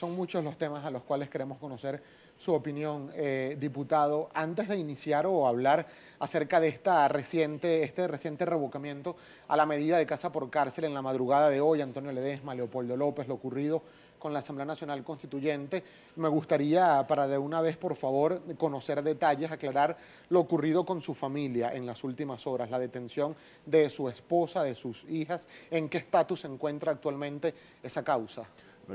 son muchos los temas a los cuales queremos conocer su opinión, eh, diputado. Antes de iniciar o hablar acerca de este reciente revocamiento a la medida de casa por cárcel en la madrugada de hoy, Antonio Ledesma, Leopoldo López, lo ocurrido con la Asamblea Nacional Constituyente, me gustaría para de una vez, por favor, conocer detalles, aclarar lo ocurrido con su familia en las últimas horas, la detención de su esposa, de sus hijas, en qué estatus se encuentra actualmente esa causa.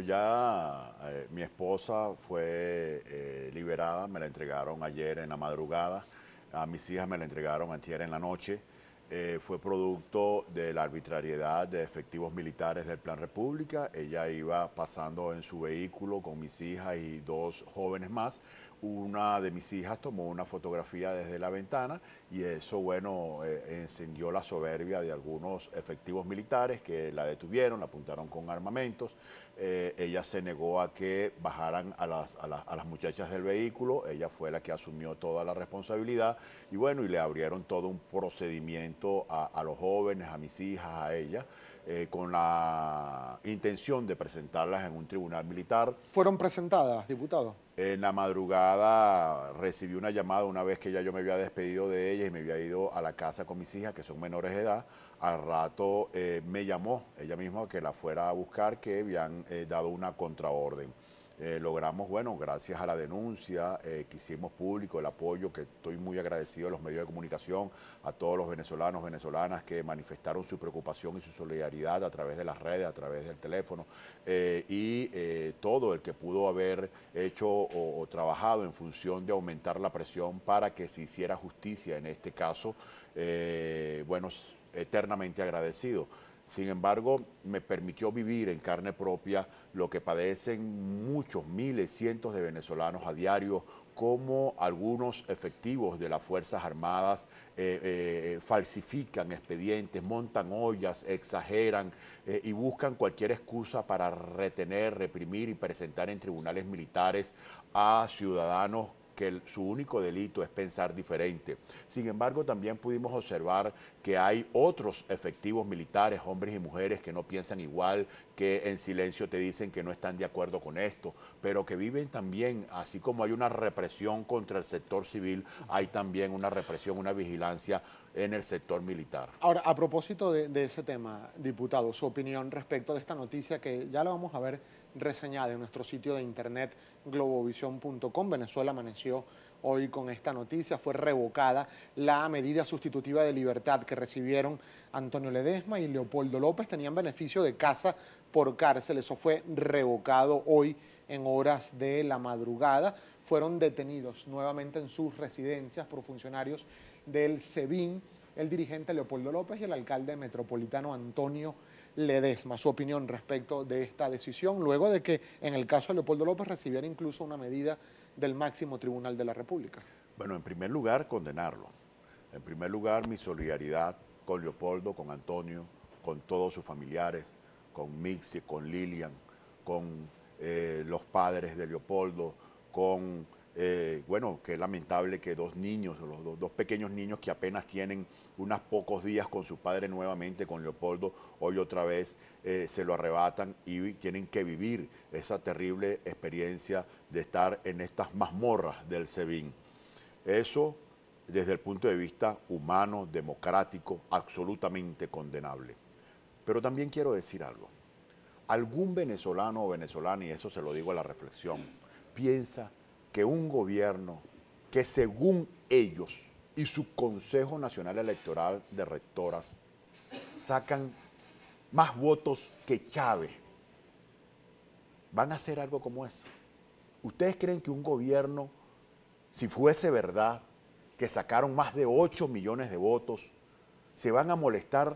Ya eh, mi esposa fue eh, liberada, me la entregaron ayer en la madrugada, a mis hijas me la entregaron ayer en la noche. Eh, fue producto de la arbitrariedad de efectivos militares del Plan República. Ella iba pasando en su vehículo con mis hijas y dos jóvenes más una de mis hijas tomó una fotografía desde la ventana y eso, bueno, eh, encendió la soberbia de algunos efectivos militares que la detuvieron, la apuntaron con armamentos. Eh, ella se negó a que bajaran a las, muchachas del vehículo, ella fue la que asumió toda la responsabilidad y bueno, y le abrieron todo un procedimiento a los jóvenes, a mis hijas, a ella. Eh, con la intención de presentarlas en un tribunal militar. ¿Fueron presentadas, diputado? En la madrugada recibí una llamada una vez que ya yo me había despedido de ella y me había ido a la casa con mis hijas, que son menores de edad. Al rato eh, me llamó ella misma que la fuera a buscar, que habían eh, dado una contraorden. Eh, logramos, bueno, gracias a la denuncia eh, que hicimos público, el apoyo, que estoy muy agradecido a los medios de comunicación, a todos los venezolanos, venezolanas que manifestaron su preocupación y su solidaridad a través de las redes, a través del teléfono, eh, y todo el que pudo haber hecho o, o trabajado en función de aumentar la presión para que se hiciera justicia en este caso, bueno, eternamente agradecido. Sin embargo, me permitió vivir en carne propia lo que padecen muchos miles, cientos de venezolanos a diario, como algunos efectivos de las Fuerzas Armadas eh, eh, falsifican expedientes, montan ollas, exageran eh, y buscan cualquier excusa para retener, reprimir y presentar en tribunales militares a ciudadanos que su único delito es pensar diferente. Sin embargo, también pudimos observar que hay otros efectivos militares, hombres y mujeres, que no piensan igual, que en silencio te dicen que no están de acuerdo con esto, pero que viven también, así como hay una represión contra el sector civil, hay también una represión, una vigilancia en el sector militar. Ahora, a propósito de, ese tema, diputado, su opinión respecto de esta noticia que ya la vamos a ver reseñada en nuestro sitio de internet globovisión.com. Venezuela amaneció hoy con esta noticia. Fue revocada la medida sustitutiva de libertad que recibieron Antonio Ledesma y Leopoldo López. Tenían beneficio de casa por cárcel. Eso fue revocado hoy en horas de la madrugada. Fueron detenidos nuevamente en sus residencias por funcionarios del SEBIN, el dirigente Leopoldo López y el alcalde metropolitano Antonio Ledesma. Su opinión respecto de esta decisión, luego de que en el caso de Leopoldo López recibiera incluso una medida del máximo tribunal de la República. Bueno, en primer lugar, condenarlo. En primer lugar, mi solidaridad con Leopoldo, con Antonio, con todos sus familiares, con Mixie, con Lilian, con eh, los padres de Leopoldo, con, eh, bueno, que es lamentable que dos niños, los dos, pequeños niños que apenas tienen unos pocos días con su padre nuevamente, con Leopoldo, hoy otra vez eh, se lo arrebatan y tienen que vivir esa terrible experiencia de estar en estas mazmorras del SEBIN. Eso desde el punto de vista humano, democrático, absolutamente condenable. Pero también quiero decir algo. Algún venezolano o venezolana, y eso se lo digo a la reflexión, piensa que un gobierno que según ellos y su Consejo Nacional Electoral de Rectoras sacan más votos que Chávez, van a hacer algo como eso. ¿Ustedes creen que un gobierno, si fuese verdad, que sacaron más de 8 millones de votos, se van a molestar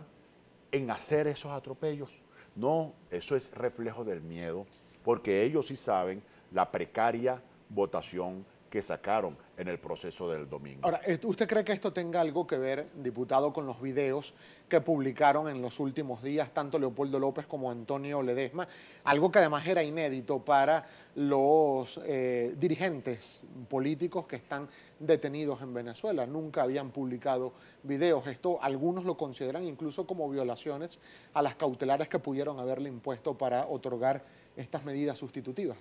en hacer esos atropellos. No, eso es reflejo del miedo, porque ellos sí saben la precaria votación que sacaron en el proceso del domingo. Ahora, ¿usted cree que esto tenga algo que ver, diputado, con los videos que publicaron en los últimos días tanto Leopoldo López como Antonio Ledesma? Algo que además era inédito para los eh, dirigentes políticos que están detenidos en Venezuela. Nunca habían publicado videos. Esto algunos lo consideran incluso como violaciones a las cautelares que pudieron haberle impuesto para otorgar estas medidas sustitutivas.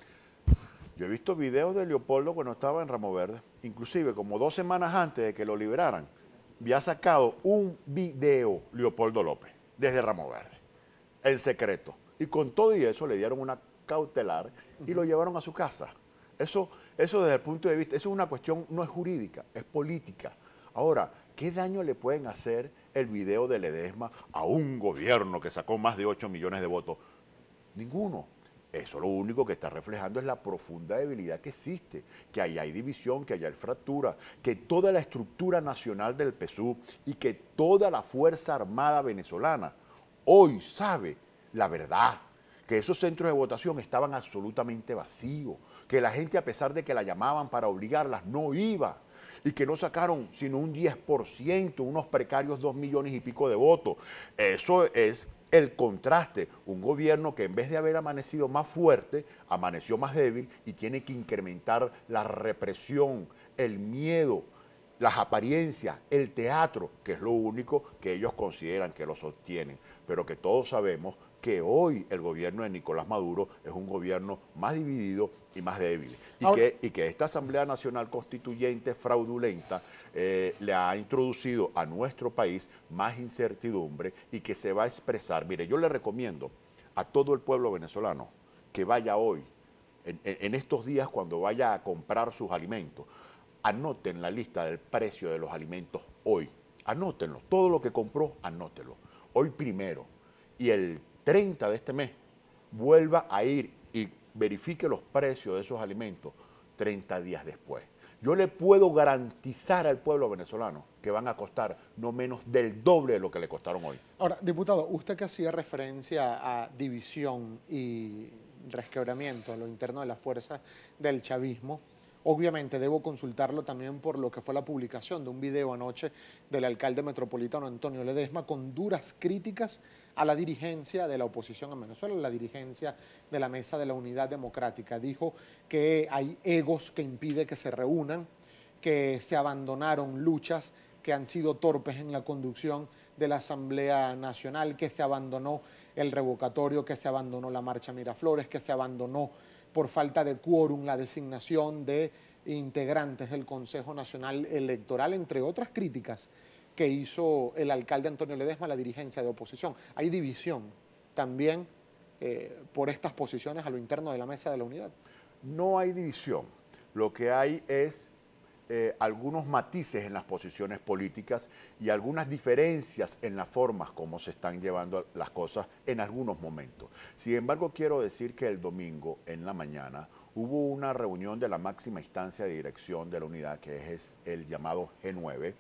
Yo he visto videos de Leopoldo cuando estaba en Ramo Verde, inclusive como dos semanas antes de que lo liberaran, había sacado un video Leopoldo López desde Ramo Verde, en secreto. Y con todo y eso le dieron una cautelar y lo llevaron a su casa. Eso, eso desde el punto de vista, eso es una cuestión, no es jurídica, es política. Ahora, ¿qué daño le pueden hacer el video de Ledesma a un gobierno que sacó más de 8 millones de votos? Ninguno. Eso lo único que está reflejando es la profunda debilidad que existe, que allá hay división, que allá hay fractura, que toda la estructura nacional del PSUV y que toda la Fuerza Armada venezolana hoy sabe la verdad, que esos centros de votación estaban absolutamente vacíos, que la gente a pesar de que la llamaban para obligarlas no iba y que no sacaron sino un 10%, unos precarios dos millones y pico de votos. Eso es el contraste, un gobierno que en vez de haber amanecido más fuerte, amaneció más débil y tiene que incrementar la represión, el miedo, las apariencias, el teatro, que es lo único que ellos consideran que lo sostienen, pero que todos sabemos que hoy el gobierno de Nicolás Maduro es un gobierno más dividido y más débil. Y, que, y que, esta Asamblea Nacional Constituyente fraudulenta eh, le ha introducido a nuestro país más incertidumbre y que se va a expresar. Mire, yo le recomiendo a todo el pueblo venezolano que vaya hoy, en, estos días cuando vaya a comprar sus alimentos, anoten la lista del precio de los alimentos hoy. Anótenlo, todo lo que compró, anótelo. Hoy primero. Y el 30 de este mes vuelva a ir y verifique los precios de esos alimentos 30 días después. Yo le puedo garantizar al pueblo venezolano que van a costar no menos del doble de lo que le costaron hoy. Ahora, diputado, usted que hacía referencia a división y resquebramiento a lo interno de las fuerzas del chavismo, Obviamente debo consultarlo también por lo que fue la publicación de un video anoche del alcalde metropolitano Antonio Ledesma con duras críticas a la dirigencia de la oposición en Venezuela, la dirigencia de la Mesa de la Unidad Democrática. Dijo que hay egos que impide que se reúnan, que se abandonaron luchas que han sido torpes en la conducción de la Asamblea Nacional, que se abandonó el revocatorio, que se abandonó la marcha Miraflores, que se abandonó por falta de quórum la designación de integrantes del Consejo Nacional Electoral, entre otras críticas que hizo el alcalde Antonio Ledesma a la dirigencia de oposición. Hay división también eh, por estas posiciones a lo interno de la mesa de la unidad. No hay división. Lo que hay es eh, algunos matices en las posiciones políticas y algunas diferencias en las formas como se están llevando las cosas en algunos momentos. Sin embargo, quiero decir que el domingo en la mañana hubo una reunión de la máxima instancia de dirección de la unidad, que es el llamado G9,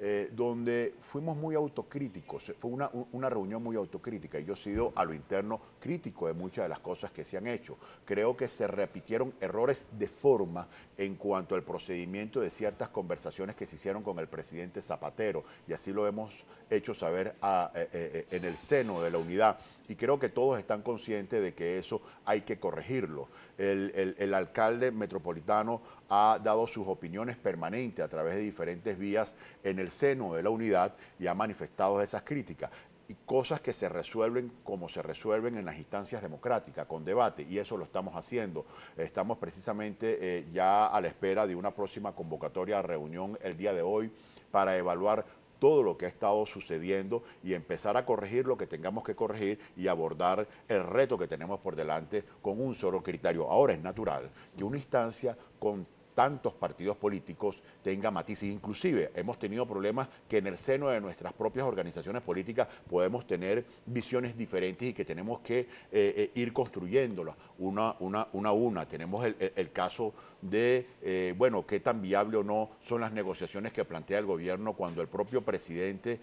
eh, donde fuimos muy autocríticos. Fue una, reunión muy autocrítica y yo he sido a lo interno crítico de muchas de las cosas que se han hecho. Creo que se repitieron errores de forma en cuanto al procedimiento de ciertas conversaciones que se hicieron con el presidente Zapatero y así lo hemos hecho saber eh, eh, en el seno de la unidad y creo que todos están conscientes de que eso hay que corregirlo. El, alcalde metropolitano ha dado sus opiniones permanentes a través de diferentes vías en el seno de la unidad y ha manifestado esas críticas y cosas que se resuelven como se resuelven en las instancias democráticas, con debate, y eso lo estamos haciendo. Estamos precisamente eh, ya a la espera de una próxima convocatoria a reunión el día de hoy para evaluar todo lo que ha estado sucediendo y empezar a corregir lo que tengamos que corregir y abordar el reto que tenemos por delante con un solo criterio. Ahora es natural que una instancia con tantos partidos políticos tenga matices. Inclusive hemos tenido problemas que en el seno de nuestras propias organizaciones políticas podemos tener visiones diferentes y que tenemos que eh, eh, ir construyéndolas una, una, una, una. Tenemos el, caso de, eh, bueno, qué tan viable o no son las negociaciones que plantea el gobierno cuando el propio presidente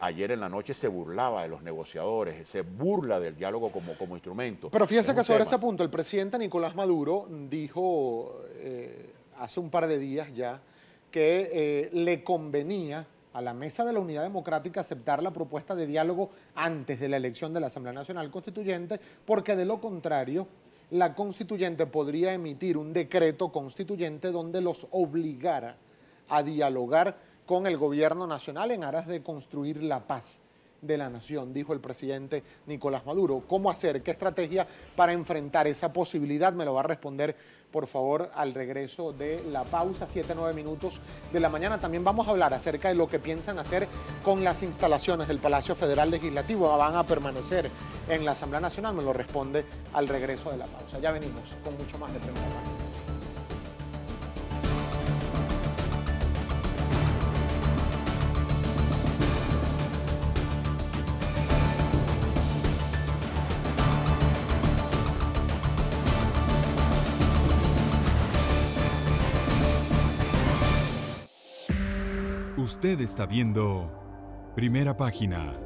ayer en la noche se burlaba de los negociadores, se burla del diálogo como, como instrumento. Pero fíjense que sobre ese punto el presidente Nicolás Maduro dijo hace un par de días ya que eh, le convenía a la mesa de la Unidad Democrática aceptar la propuesta de diálogo antes de la elección de la Asamblea Nacional Constituyente, porque de lo contrario, la constituyente podría emitir un decreto constituyente donde los obligara a dialogar con el gobierno nacional en aras de construir la paz de la nación, dijo el presidente Nicolás Maduro. ¿Cómo hacer? ¿Qué estrategia para enfrentar esa posibilidad? Me lo va a responder, por favor, al regreso de la pausa, 7-9 minutos de la mañana. También vamos a hablar acerca de lo que piensan hacer con las instalaciones del Palacio Federal Legislativo. ¿Van a permanecer en la Asamblea Nacional? Me lo responde al regreso de la pausa. Ya venimos con mucho más de Usted está viendo Primera Página.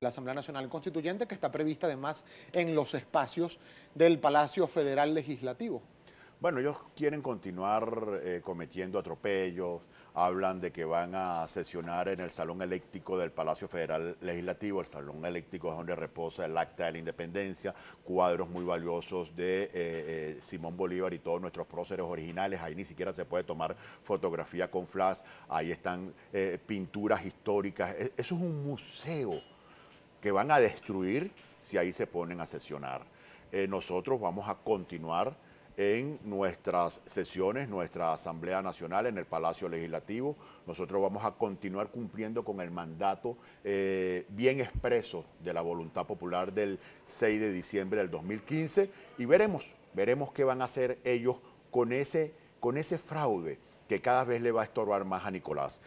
la Asamblea Nacional Constituyente que está prevista además en los espacios del Palacio Federal Legislativo. Bueno, ellos quieren continuar eh, cometiendo atropellos, hablan de que van a sesionar en el Salón Eléctrico del Palacio Federal Legislativo, el Salón Eléctrico es donde reposa el Acta de la Independencia, cuadros muy valiosos de eh, eh, Simón Bolívar y todos nuestros próceres originales, ahí ni siquiera se puede tomar fotografía con flash, ahí están pinturas históricas, e, eso es un museo que van a destruir si ahí se ponen a sesionar. nosotros vamos a continuar en nuestras sesiones, nuestra Asamblea Nacional en el Palacio Legislativo. Nosotros vamos a continuar cumpliendo con el mandato eh, bien expreso de la voluntad popular del 6 de diciembre del 2015 y veremos, veremos qué van a hacer ellos con ese, con ese fraude que cada vez le va a estorbar más a Nicolás.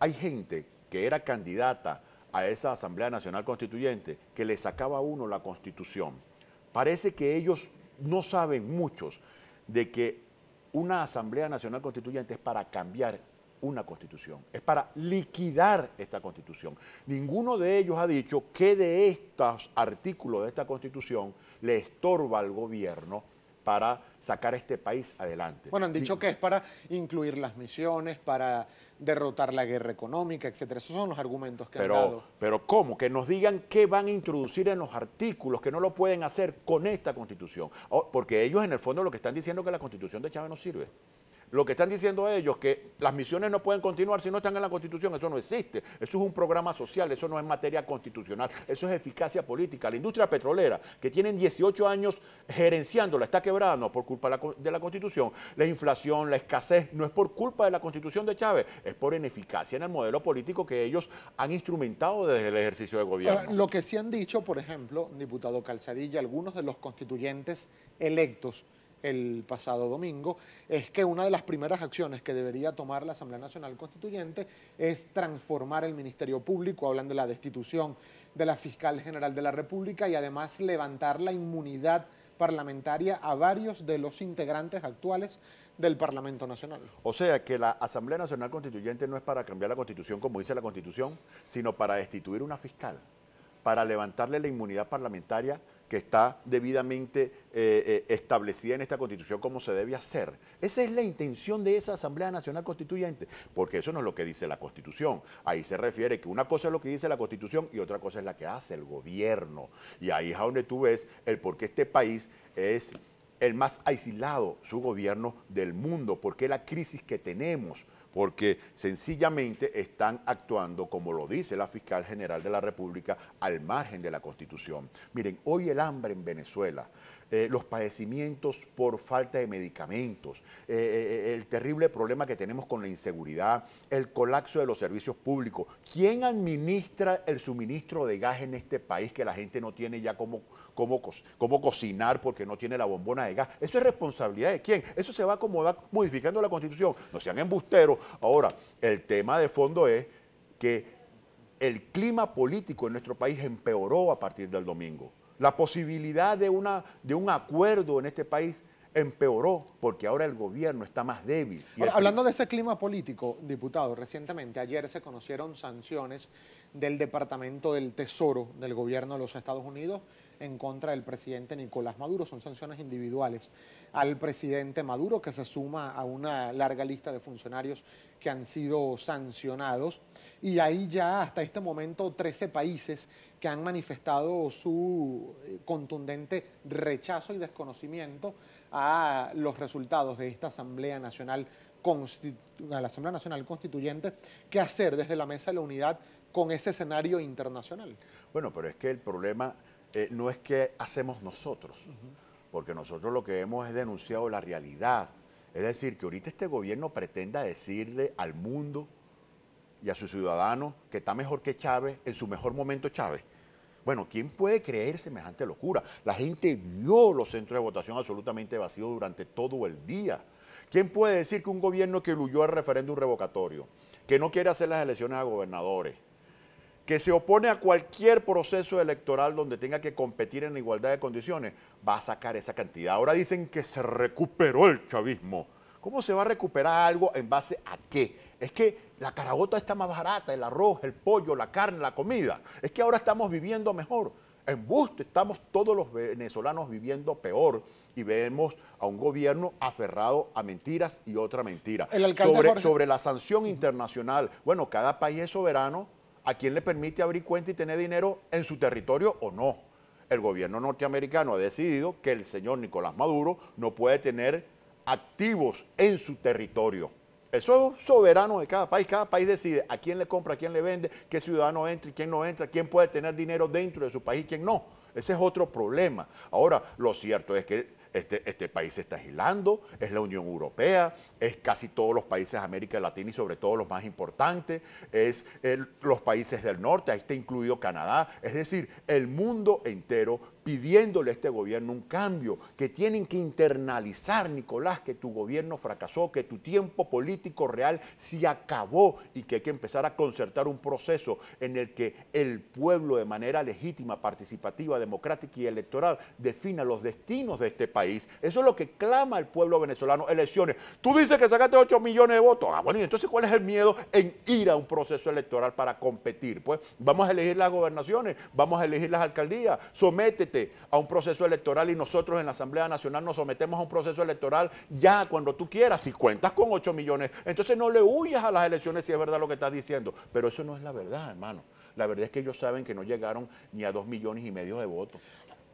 Hay gente que era candidata a esa Asamblea Nacional Constituyente que le sacaba a uno la constitución. Parece que ellos no saben muchos de que una Asamblea Nacional Constituyente es para cambiar una constitución, es para liquidar esta constitución. Ninguno de ellos ha dicho que de estos artículos de esta constitución le estorba al gobierno para sacar este país adelante. Bueno, han dicho que es para incluir las misiones, para derrotar la guerra económica, etcétera. Esos son los argumentos que pero, han dado. Pero ¿cómo? Que nos digan qué van a introducir en los artículos, que no lo pueden hacer con esta constitución. Porque ellos en el fondo lo que están diciendo es que la constitución de Chávez no sirve. Lo que están diciendo ellos que las misiones no pueden continuar si no están en la Constitución, eso no existe. Eso es un programa social, eso no es materia constitucional, eso es eficacia política. La industria petrolera, que tienen 18 años gerenciándola, está quebrada, no por culpa de la Constitución. La inflación, la escasez, no es por culpa de la Constitución de Chávez, es por ineficacia en el modelo político que ellos han instrumentado desde el ejercicio de gobierno. lo que sí han dicho, por ejemplo, diputado Calzadilla, algunos de los constituyentes electos, el pasado domingo, es que una de las primeras acciones que debería tomar la Asamblea Nacional Constituyente es transformar el Ministerio Público, hablando de la destitución de la Fiscal General de la República y además levantar la inmunidad parlamentaria a varios de los integrantes actuales del Parlamento Nacional. O sea que la Asamblea Nacional Constituyente no es para cambiar la Constitución como dice la Constitución, sino para destituir una fiscal, para levantarle la inmunidad parlamentaria que está debidamente eh, eh, establecida en esta constitución como se debe hacer. Esa es la intención de esa Asamblea Nacional Constituyente, porque eso no es lo que dice la constitución. Ahí se refiere que una cosa es lo que dice la constitución y otra cosa es la que hace el gobierno. Y ahí es donde tú ves el por qué este país es el más aislado, su gobierno del mundo, porque la crisis que tenemos porque sencillamente están actuando, como lo dice la fiscal general de la República, al margen de la Constitución. Miren, hoy el hambre en Venezuela eh, los padecimientos por falta de medicamentos, eh, eh, el terrible problema que tenemos con la inseguridad, el colapso de los servicios públicos. ¿Quién administra el suministro de gas en este país que la gente no tiene ya cómo, cómo cocinar porque no tiene la bombona de gas? ¿Eso es responsabilidad de quién? Eso se va a acomodar modificando la constitución. No sean embusteros. Ahora, el tema de fondo es que el clima político en nuestro país empeoró a partir del domingo. La posibilidad de, una, de un acuerdo en este país empeoró porque ahora el gobierno está más débil. hablando de ese clima político, diputado, recientemente, ayer se conocieron sanciones del Departamento del Tesoro del gobierno de los Estados Unidos en contra del presidente Nicolás Maduro. Son sanciones individuales al presidente Maduro que se suma a una larga lista de funcionarios que han sido sancionados. Y ahí ya hasta este momento 13 países que han manifestado su eh, contundente rechazo y desconocimiento a los resultados de esta Asamblea Nacional la Asamblea Nacional Constituyente, que hacer desde la Mesa de la Unidad con ese escenario internacional. Bueno, pero es que el problema eh, no es que hacemos nosotros, porque nosotros lo que hemos es denunciado la realidad. Es decir, que ahorita este gobierno pretenda decirle al mundo y a sus ciudadanos que está mejor que Chávez, en su mejor momento Chávez. Bueno, ¿quién puede creer semejante locura? La gente vio los centros de votación absolutamente vacíos durante todo el día. ¿Quién puede decir que un gobierno que huyó al referéndum revocatorio, que no quiere hacer las elecciones a gobernadores, que se opone a cualquier proceso electoral donde tenga que competir en igualdad de condiciones, va a sacar esa cantidad. Ahora dicen que se recuperó el chavismo. ¿Cómo se va a recuperar algo en base a qué? Es que la caragota está más barata, el arroz, el pollo, la carne, la comida. Es que ahora estamos viviendo mejor. En Busto estamos todos los venezolanos viviendo peor y vemos a un gobierno aferrado a mentiras y otra mentira. sobre, sobre la sanción internacional. Bueno, cada país es soberano a quién le permite abrir cuenta y tener dinero en su territorio o no. El gobierno norteamericano ha decidido que el señor Nicolás Maduro no puede tener activos en su territorio. Eso es soberano de cada país. Cada país decide a quién le compra, a quién le vende, qué ciudadano entra y quién no entra, quién puede tener dinero dentro de su país y quién no. Ese es otro problema. Ahora, lo cierto es que este, este, país se está aislando, es la Unión Europea, es casi todos los países de América Latina y sobre todo los más importantes, es los países del norte, ahí está incluido Canadá, es decir, el mundo entero pidiéndole a este gobierno un cambio, que tienen que internalizar, Nicolás, que tu gobierno fracasó, que tu tiempo político real se acabó y que hay que empezar a concertar un proceso en el que el pueblo de manera legítima, participativa, democrática y electoral defina los destinos de este país eso es lo que clama el pueblo venezolano, elecciones. Tú dices que sacaste 8 millones de votos. Ah, bueno, y entonces ¿cuál es el miedo en ir a un proceso electoral para competir? Pues vamos a elegir las gobernaciones, vamos a elegir las alcaldías, sométete a un proceso electoral y nosotros en la Asamblea Nacional nos sometemos a un proceso electoral ya cuando tú quieras, si cuentas con 8 millones. Entonces no le huyas a las elecciones si es verdad lo que estás diciendo. Pero eso no es la verdad, hermano. La verdad es que ellos saben que no llegaron ni a 2 millones y medio de votos.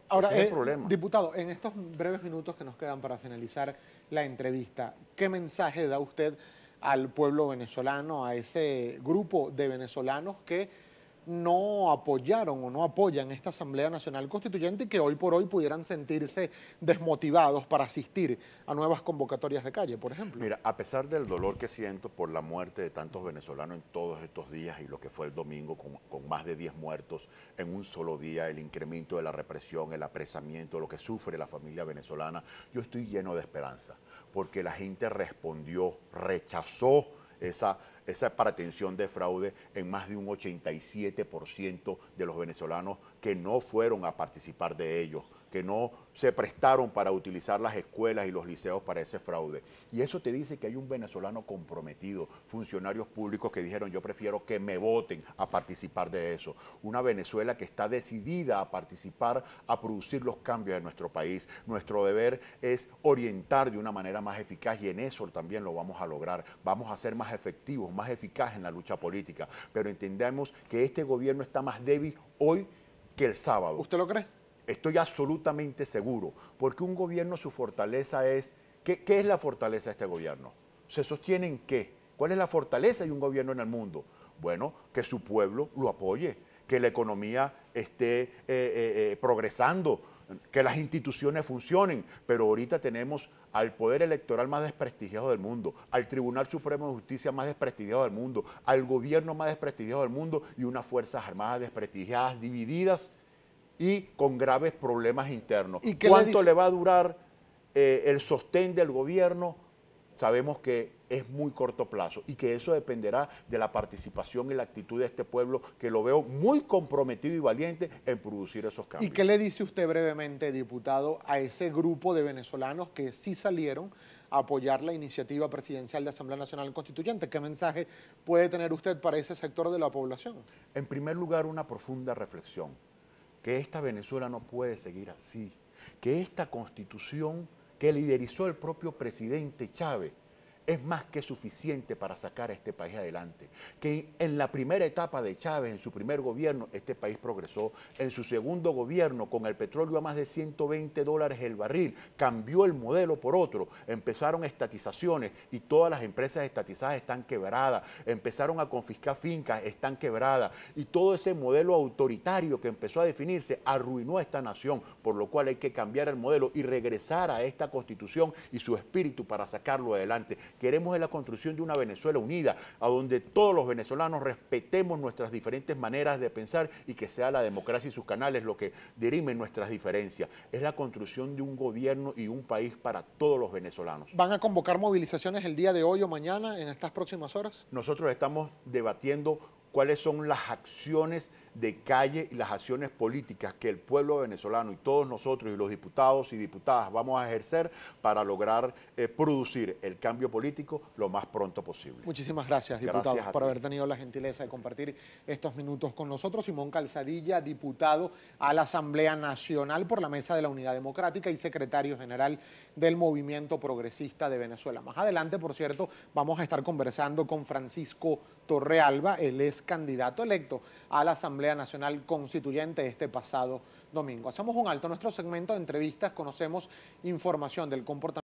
Ahora, eh, diputado, en estos breves minutos que nos quedan para finalizar la entrevista, ¿qué mensaje da usted al pueblo venezolano, a ese grupo de venezolanos que no apoyaron o no apoyan esta Asamblea Nacional Constituyente y que hoy por hoy pudieran sentirse desmotivados para asistir a nuevas convocatorias de calle, por ejemplo. Mira, a pesar del dolor que siento por la muerte de tantos venezolanos en todos estos días y lo que fue el domingo con, más de 10 muertos en un solo día, el incremento de la represión, el apresamiento, lo que sufre la familia venezolana, yo estoy lleno de esperanza porque la gente respondió, rechazó esa esa atención de fraude en más de un 87% de los venezolanos que no fueron a participar de ellos que no se prestaron para utilizar las escuelas y los liceos para ese fraude. Y eso te dice que hay un venezolano comprometido, funcionarios públicos que dijeron yo prefiero que me voten a participar de eso. Una Venezuela que está decidida a participar, a producir los cambios en nuestro país. Nuestro deber es orientar de una manera más eficaz y en eso también lo vamos a lograr. Vamos a ser más efectivos, más eficaces en la lucha política. Pero entendemos que este gobierno está más débil hoy que el sábado. ¿Usted lo cree? Estoy absolutamente seguro, porque un gobierno su fortaleza es... ¿Qué, es la fortaleza de este gobierno? ¿Se sostiene en qué? ¿Cuál es la fortaleza de un gobierno en el mundo? Bueno, que su pueblo lo apoye, que la economía esté eh, eh, eh, progresando, que las instituciones funcionen, pero ahorita tenemos al Poder Electoral más desprestigiado del mundo, al Tribunal Supremo de Justicia más desprestigiado del mundo, al gobierno más desprestigiado del mundo y unas Fuerzas Armadas desprestigiadas, divididas y con graves problemas internos. ¿Y ¿Cuánto le, va a durar eh, el sostén del gobierno? Sabemos que es muy corto plazo y que eso dependerá de la participación y la actitud de este pueblo que lo veo muy comprometido y valiente en producir esos cambios. ¿Y qué le dice usted brevemente, diputado, a ese grupo de venezolanos que sí salieron a apoyar la iniciativa presidencial de Asamblea Nacional Constituyente? ¿Qué mensaje puede tener usted para ese sector de la población? En primer lugar, una profunda reflexión que esta Venezuela no puede seguir así, que esta constitución que liderizó el propio presidente Chávez es más que suficiente para sacar a este país adelante. Que en la primera etapa de Chávez, en su primer gobierno, este país progresó. En su segundo gobierno, con el petróleo a más de 120 dólares el barril, cambió el modelo por otro. Empezaron estatizaciones y todas las empresas estatizadas están quebradas. Empezaron a confiscar fincas, están quebradas. Y todo ese modelo autoritario que empezó a definirse arruinó a esta nación, por lo cual hay que cambiar el modelo y regresar a esta constitución y su espíritu para sacarlo adelante Queremos la construcción de una Venezuela unida, a donde todos los venezolanos respetemos nuestras diferentes maneras de pensar y que sea la democracia y sus canales lo que dirimen nuestras diferencias. Es la construcción de un gobierno y un país para todos los venezolanos. ¿Van a convocar movilizaciones el día de hoy o mañana en estas próximas horas? Nosotros estamos debatiendo cuáles son las acciones de calle y las acciones políticas que el pueblo venezolano y todos nosotros y los diputados y diputadas vamos a ejercer para lograr eh, producir el cambio político lo más pronto posible. Muchísimas gracias, diputado, por haber tenido la gentileza de compartir estos minutos con nosotros. Simón Calzadilla, diputado a la Asamblea Nacional por la Mesa de la Unidad Democrática y secretario general del Movimiento Progresista de Venezuela. Más adelante, por cierto, vamos a estar conversando con Francisco Torrealba. Él es candidato electo a la Asamblea Nacional Constituyente este pasado domingo. Hacemos un alto nuestro segmento de entrevistas, conocemos información del comportamiento